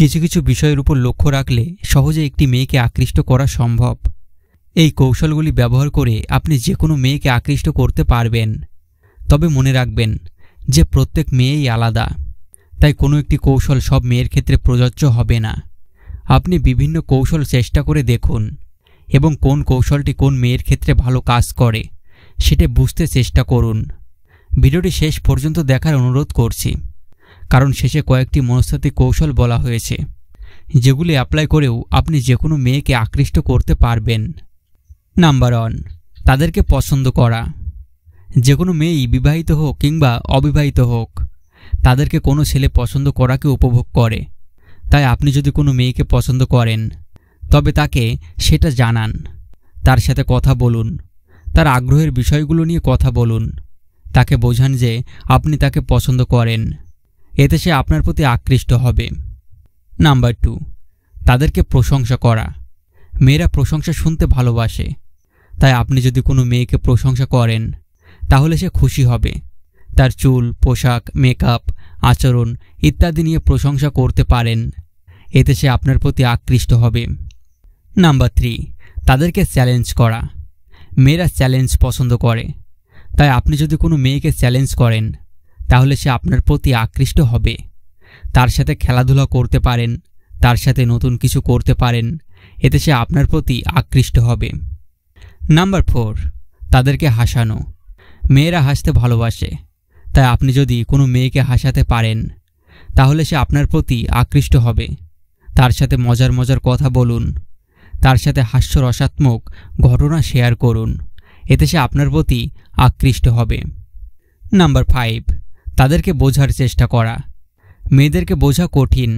কিছু কিছু বিষয়ের উপর লক্ষ্য রাখলে সহজে একটি মেয়েকে আকৃষ্ট করা সম্ভব এই কৌশলগুলি ব্যবহার করে আপনি যে কোনো মেয়েকে আকৃষ্ট করতে পারবেন তবে মনে রাখবেন যে প্রত্যেক মেয়েই আলাদা তাই কোনো একটি কৌশল সব মেয়ের ক্ষেত্রে প্রযোজ্য হবে না আপনি বিভিন্ন কৌশল চেষ্টা করে দেখুন এবং কোন কৌশলটি কোন মেয়ের ক্ষেত্রে ভালো কাজ করে সেটা বুঝতে চেষ্টা করুন ভিডিওটি শেষ পর্যন্ত দেখার অনুরোধ করছি কারণ শেষে কয়েকটি মনস্তাত্ত্বিক কৌশল বলা হয়েছে যেগুলি অ্যাপ্লাই করেও আপনি যে কোনো মেয়েকে আকৃষ্ট করতে পারবেন নাম্বার ওয়ান তাদেরকে পছন্দ করা যে কোনো মেয়েই বিবাহিত হোক কিংবা অবিবাহিত হোক তাদেরকে কোনো ছেলে পছন্দ করাকে উপভোগ করে তাই আপনি যদি কোনো মেয়েকে পছন্দ করেন তবে তাকে সেটা জানান তার সাথে কথা বলুন তার আগ্রহের বিষয়গুলো নিয়ে কথা বলুন তাকে বোঝান যে আপনি তাকে পছন্দ করেন এতে সে আপনার প্রতি আকৃষ্ট হবে নাম্বার টু তাদেরকে প্রশংসা করা মেয়েরা প্রশংসা শুনতে ভালোবাসে তাই আপনি যদি কোনো মেয়েকে প্রশংসা করেন তাহলে সে খুশি হবে তার চুল পোশাক মেকআপ আচরণ ইত্যাদি নিয়ে প্রশংসা করতে পারেন এতে সে আপনার প্রতি আকৃষ্ট হবে নাম্বার থ্রি তাদেরকে চ্যালেঞ্জ করা মেয়েরা চ্যালেঞ্জ পছন্দ করে তাই আপনি যদি কোনো মেয়েকে চ্যালেঞ্জ করেন তাহলে সে আপনার প্রতি আকৃষ্ট হবে তার সাথে খেলাধুলা করতে পারেন তার সাথে নতুন কিছু করতে পারেন এতে সে আপনার প্রতি আকৃষ্ট হবে নাম্বার ফোর তাদেরকে হাসানো মেয়েরা হাসতে ভালোবাসে তাই আপনি যদি কোনো মেয়েকে হাসাতে পারেন তাহলে সে আপনার প্রতি আকৃষ্ট হবে তার সাথে মজার মজার কথা বলুন তার সাথে হাস্যরসাত্মক ঘটনা শেয়ার করুন এতে সে আপনার প্রতি আকৃষ্ট হবে নাম্বার ফাইভ তাদেরকে বোঝার চেষ্টা করা মেয়েদেরকে বোঝা কঠিন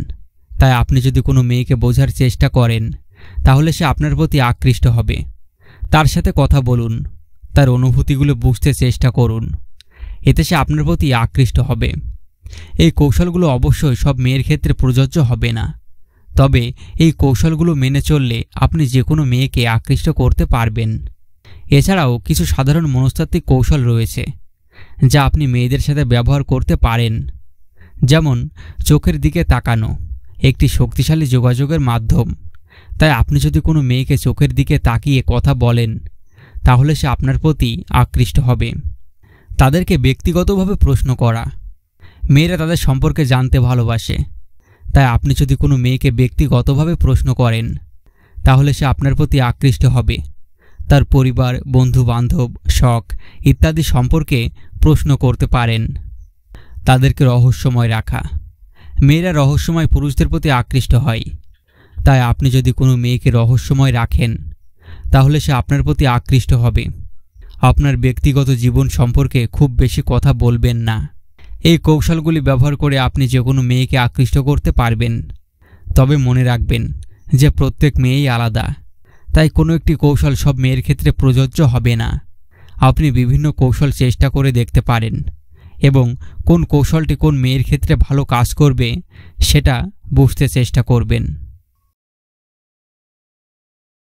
তাই আপনি যদি কোনো মেয়েকে বোঝার চেষ্টা করেন তাহলে সে আপনার প্রতি আকৃষ্ট হবে তার সাথে কথা বলুন তার অনুভূতিগুলো বুঝতে চেষ্টা করুন এতে সে আপনার প্রতি আকৃষ্ট হবে এই কৌশলগুলো অবশ্যই সব মেয়ের ক্ষেত্রে প্রযোজ্য হবে না তবে এই কৌশলগুলো মেনে চললে আপনি যে কোনো মেয়েকে আকৃষ্ট করতে পারবেন এছাড়াও কিছু সাধারণ মনস্তাত্ত্বিক কৌশল রয়েছে যা আপনি মেয়েদের সাথে ব্যবহার করতে পারেন যেমন চোখের দিকে তাকানো একটি শক্তিশালী যোগাযোগের মাধ্যম তাই আপনি যদি কোনো মেয়েকে চোখের দিকে তাকিয়ে কথা বলেন তাহলে সে আপনার প্রতি আকৃষ্ট হবে তাদেরকে ব্যক্তিগতভাবে প্রশ্ন করা মেয়েরা তাদের সম্পর্কে জানতে ভালোবাসে তাই আপনি যদি কোনো মেয়েকে ব্যক্তিগতভাবে প্রশ্ন করেন তাহলে সে আপনার প্রতি আকৃষ্ট হবে তার পরিবার বন্ধু বান্ধব শখ ইত্যাদি সম্পর্কে প্রশ্ন করতে পারেন তাদেরকে রহস্যময় রাখা মেয়েরা রহস্যময় পুরুষদের প্রতি আকৃষ্ট হয় তাই আপনি যদি কোনো মেয়েকে রহস্যময় রাখেন তাহলে সে আপনার প্রতি আকৃষ্ট হবে আপনার ব্যক্তিগত জীবন সম্পর্কে খুব বেশি কথা বলবেন না এই কৌশলগুলি ব্যবহার করে আপনি যে কোনো মেয়েকে আকৃষ্ট করতে পারবেন তবে মনে রাখবেন যে প্রত্যেক মেয়েই আলাদা তাই কোনো একটি কৌশল সব মেয়ের ক্ষেত্রে প্রযোজ্য হবে না আপনি বিভিন্ন কৌশল চেষ্টা করে দেখতে পারেন এবং কোন কৌশলটি কোন মেয়ের ক্ষেত্রে ভালো কাজ করবে সেটা বুঝতে চেষ্টা করবেন